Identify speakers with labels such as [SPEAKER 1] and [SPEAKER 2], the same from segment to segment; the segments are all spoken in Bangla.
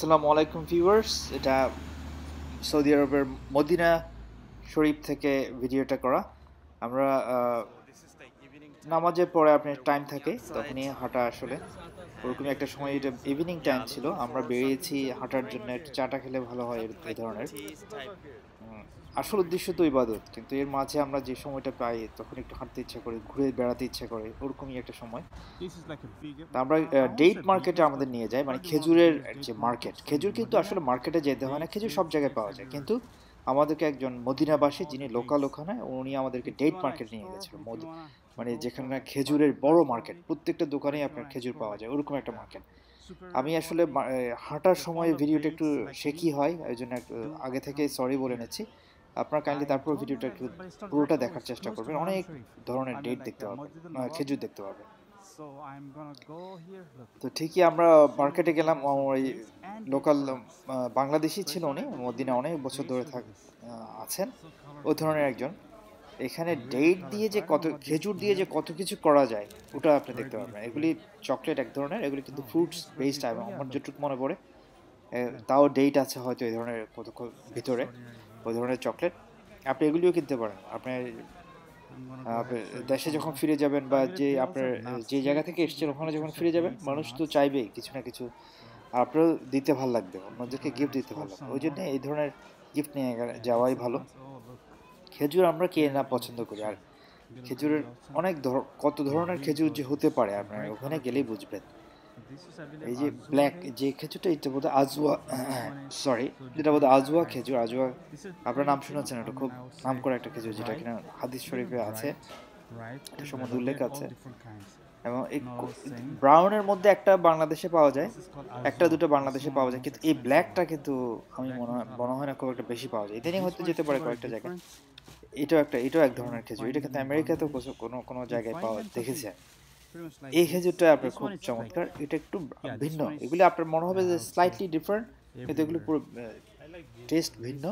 [SPEAKER 1] আসসালামু আলাইকুম ভিউয়ার্স এটা সৌদি আরবের মদিনা শরীফ থেকে ভিডিওটা করা আমরা নামাজের পরে আপনার টাইম থাকে তখনই হাঁটা আসলে ওরকমই একটা সময় এটা ইভিনিং টাইম ছিল আমরা বেরিয়েছি হাঁটার জন্য একটু চাটা খেলে ভালো হয় এই ধরনের আসল উদ্দেশ্য তো ইবাদত কিন্তু এর মাঝে আমরা যে সময়টা পাই তখন একটু হাঁটতে ইচ্ছা করে ঘুরে বেড়াতে ইচ্ছা করে ওরকমই একটা সময় আমরা ডেট মার্কেটে আমাদের নিয়ে যায় মানে খেজুরের যে মার্কেট খেজুর কিন্তু আসলে মার্কেটে যেতে হয় না খেজুর সব জায়গায় পাওয়া যায় কিন্তু আমাদেরকে একজন মদিনাবাসী যিনি লোকাল ওখানে উনি আমাদেরকে ডেট মার্কেট নিয়ে গেছিল মানে যেখানে খেজুরের বড় মার্কেট প্রত্যেকটা দোকানেই আপনার খেজুর পাওয়া যায় ওরকম একটা মার্কেট আমি আসলে হাঁটার সময় ভিডিওটা একটু শেখি হয় ওই জন্য আগে থেকে সরি বলে নিচ্ছি আপনারা কাইন্ডলি তারপর ভিডিওটা একটু পুরোটা দেখার চেষ্টা করবেন অনেক ধরনের ডেট দেখতে uh, পাবেন মানে খেজুর দেখতে পাবেন তো ঠিকই আমরা মার্কেটে গেলাম ওই লোকাল বাংলাদেশি ছিল উনি মদিনা অনেক বছর ধরে থাক আছেন ওই ধরনের একজন এখানে ডেট দিয়ে যে কত খেজুর দিয়ে যে কত কিছু করা যায় ওটা আপনি দেখতে পাবেন এগুলি চকলেট এক ধরনের এগুলি কিন্তু ফ্রুটস বেসড আমার যেটুকু মনে পড়ে তাও ডেট আছে হয়তো এই ধরনের কত ভিতরে ওই ধরনের চকলেট আপনি এগুলিও কিনতে পারেন আপনার দেশে যখন ফিরে যাবেন বা যে আপনার যে জায়গা থেকে এসছেন ওখানে যখন ফিরে যাবেন মানুষ তো চাইবেই কিছু না কিছু আপনারও দিতে ভালো লাগবে অন্যদেরকে গিফট দিতে ভালো লাগবে ওই জন্য এই ধরনের গিফট নিয়ে যাওয়াই ভালো খেজুর আমরা কে না পছন্দ করি আর খেজুরের অনেক ধর কত ধরনের খেজুর যে হতে পারে আপনার ওখানে গেলেই বুঝবেন এই যে ব্ল্যাক যে খেজুরটা এটা বোধহয় আজুয়া সরি যেটা বোধহয় আজুয়া খেজুর আজুয়া আপনার নাম শোনাচ্ছেন এটা খুব নাম করা একটা খেজুর যেটা কিনা হাদিস শরীফে আছে সম্বন্ধে উল্লেখ আছে এবং এই ব্রাউনের মধ্যে একটা বাংলাদেশে পাওয়া যায় একটা দুটো বাংলাদেশে পাওয়া যায় কিন্তু এই ব্ল্যাকটা কিন্তু আমি মনে হয় মনে হয় না খুব একটা বেশি পাওয়া যায় ইদানিং হয়তো যেতে পারে কয়েকটা জায়গায় এটাও একটা এটাও এক ধরনের খেজুর এটা কিন্তু আমেরিকাতেও কোনো কোনো জায়গায় পাওয়া দেখেছে এই খেজুরটা আপনার খুব চমৎকার এটা একটু ভিন্ন এগুলি আপনার মনে হবে যে স্লাইটলি ডিফারেন্ট কিন্তু এগুলি পুরো টেস্ট uh, ভিন্ন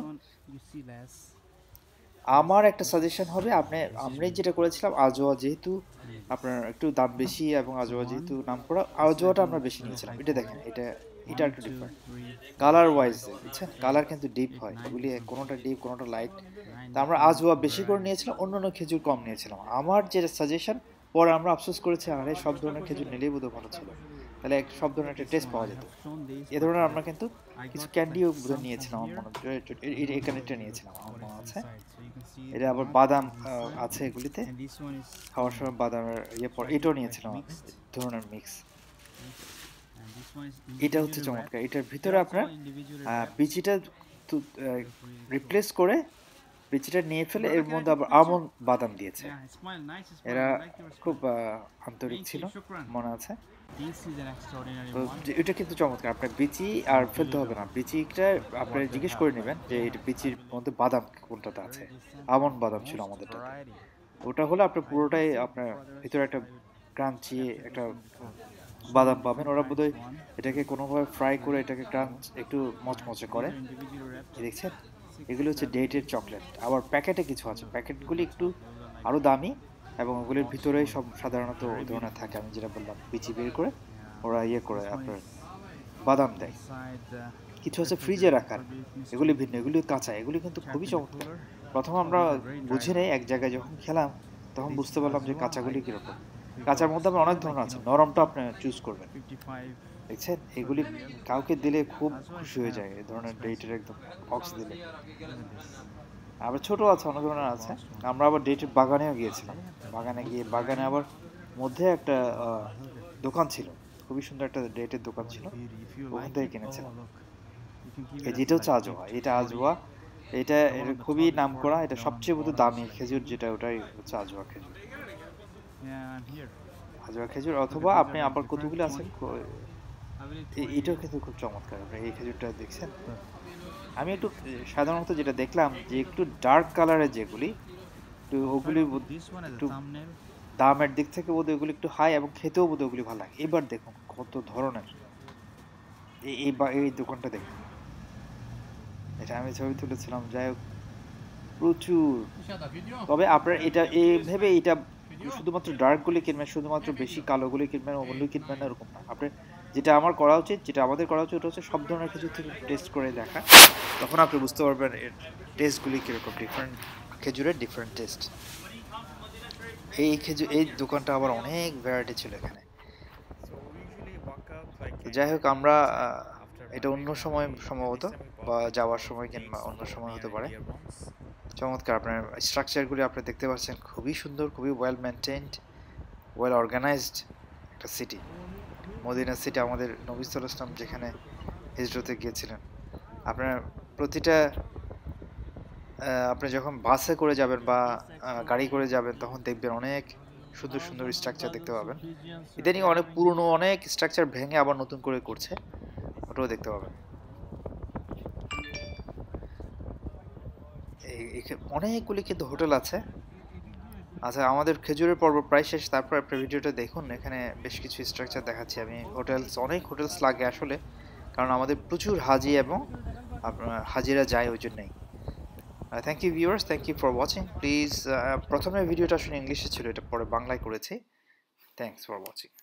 [SPEAKER 1] আমার একটা সাজেশন হবে আপনি আমরাই যেটা করেছিলাম আজোয়া যেহেতু আপনার একটু দাম বেশি এবং আজোয়া যেহেতু নাম করা আজোয়াটা আমরা বেশি নিয়েছিলাম এটা দেখেন এটা এটা একটু ডিফারেন্ট কালার ওয়াইজ বুঝছেন কালার কিন্তু ডিপ হয় এগুলি কোনোটা ডিপ কোনোটা লাইট তা আমরা আজোয়া বেশি করে নিয়েছিলাম অন্য অন্য খেজুর কম নিয়েছিলাম আমার যেটা সাজেশন পরে আমরা আফসোস করেছি আরে সব ধরনের খেজুর নিলেই বোধহয় ভালো ছিল তাহলে এক সব ধরনের একটা টেস্ট পাওয়া যেত এ ধরনের আমরা কিন্তু কিছু ক্যান্ডিও নিয়েছিলাম আমার মনে এই ক্যান্ডিটা নিয়েছিলাম আমার মনে আছে এটা আবার বাদাম আছে এগুলিতে খাওয়ার সময় বাদামের ইয়ে পর এটাও নিয়েছিলাম ধরনের মিক্স এটা হচ্ছে চমৎকার এটার ভিতরে আপনার বিচিটা রিপ্লেস করে বিচিটা নিয়ে ফেলে এর মধ্যে আবার আমন বাদাম দিয়েছে এরা খুব আন্তরিক ছিল মনে আছে এটা কিন্তু চমৎকার আপনার বিচি আর ফেলতে হবে না বিচিটা আপনি জিজ্ঞেস করে নেবেন যে এটা বিচির মধ্যে বাদাম কোনটাতে আছে আমন বাদাম ছিল আমাদেরটা ওটা হলে আপনার পুরোটাই আপনার ভিতরে একটা ক্রাঞ্চি একটা বাদাম পাবেন ওরা বোধহয় এটাকে কোনোভাবে ফ্রাই করে এটাকে ক্রাঞ্চ একটু মচমচে করে দেখছেন এগুলো হচ্ছে ডেটের চকলেট আবার প্যাকেটে কিছু আছে প্যাকেটগুলি একটু আরও দামি এবং ওগুলির ভিতরে সব সাধারণত ওই ধরনের থাকে আমি যেটা বললাম বিচি বের করে ওরা ইয়ে করে আপনার বাদাম দেয় কিছু আছে ফ্রিজে রাখার এগুলি ভিন্ন এগুলি কাঁচা এগুলি কিন্তু খুবই চমৎকার প্রথম আমরা বুঝে নেই এক জায়গায় যখন খেলাম তখন বুঝতে পারলাম যে কাঁচাগুলি কীরকম কাঁচার মধ্যে আবার অনেক ধরনের আছে নরমটা আপনি চুজ করবেন দেখছেন এগুলি কাউকে দিলে খুব খুশি হয়ে যায় এ ধরনের ডেটের একদম বক্স দিলে আবার ছোট আছে অনেক ধরনের আছে আমরা আবার ডেটের বাগানেও গিয়েছিলাম বাগানে গিয়ে বাগানে আবার মধ্যে একটা দোকান ছিল খুবই সুন্দর একটা ডেটের দোকান ছিল ওখান থেকে কিনেছিলাম এই যেটা হচ্ছে আজোয়া এটা আজোয়া এটা খুবই নাম করা এটা সবচেয়ে বোধ দামি খেজুর যেটা ওটাই হচ্ছে আজোয়া খেজুর আজোয়া খেজুর অথবা আপনি আবার কতগুলো আছেন এটাও কিন্তু খুব চমৎকার আপনি এই খেজুরটা দেখছেন আমি একটু সাধারণত যেটা দেখলাম যে একটু ডার্ক কালারের যেগুলি একটু ওগুলি দামের দিক থেকে বোধ ওগুলি একটু হাই এবং খেতেও বোধ ওগুলি ভালো লাগে এবার দেখুন কত ধরনের এই এই দোকানটা দেখুন এটা আমি ছবি তুলেছিলাম যাই হোক প্রচুর তবে আপনার হ্যাঁ, এটা এই ভেবে এটা শুধুমাত্র ডার্কগুলি কিনবেন শুধুমাত্র হ্যাঁ, বেশি কালোগুলি কিনবেন ওগুলি কিনবেন হ্যাঁ। এরকম না আপনার যেটা আমার করা উচিত যেটা আমাদের করা উচিত ওটা হচ্ছে সব ধরনের খেজুর থেকে টেস্ট করে দেখা তখন আপনি বুঝতে পারবেন এর টেস্টগুলি কীরকম ডিফারেন্ট খেজুরের ডিফারেন্ট টেস্ট এই খেজুর এই দোকানটা আবার অনেক ভ্যারাইটি ছিল এখানে যাই হোক আমরা এটা অন্য সময় সম্ভবত বা যাওয়ার সময় কিংবা অন্য সময় হতে পারে চমৎকার আপনার স্ট্রাকচারগুলি আপনি দেখতে পাচ্ছেন খুবই সুন্দর খুবই ওয়েল মেনটেন্ড ওয়েল অর্গানাইজড একটা সিটি মদিনা সিটি আমাদের নবী ইসলাম যেখানে হিজরতে গিয়েছিলেন আপনার প্রতিটা আপনি যখন বাসে করে যাবেন বা গাড়ি করে যাবেন তখন দেখবেন অনেক সুন্দর সুন্দর স্ট্রাকচার দেখতে পাবেন ইদানিং অনেক পুরনো অনেক স্ট্রাকচার ভেঙে আবার নতুন করে করছে ওটাও দেখতে পাবেন অনেকগুলি কিন্তু হোটেল আছে আচ্ছা আমাদের খেজুরের পর্ব প্রায় শেষ তারপর আপনি ভিডিওটা দেখুন এখানে বেশ কিছু স্ট্রাকচার দেখাচ্ছি আমি হোটেলস অনেক হোটেলস লাগে আসলে কারণ আমাদের প্রচুর হাজি এবং হাজিরা যায় ওই জন্যই thank you viewers thank you for watching please প্রথমে ভিডিওটা আসলে ইংলিশে ছিল এটা পরে বাংলায় করেছি থ্যাংকস ফর ওয়াচিং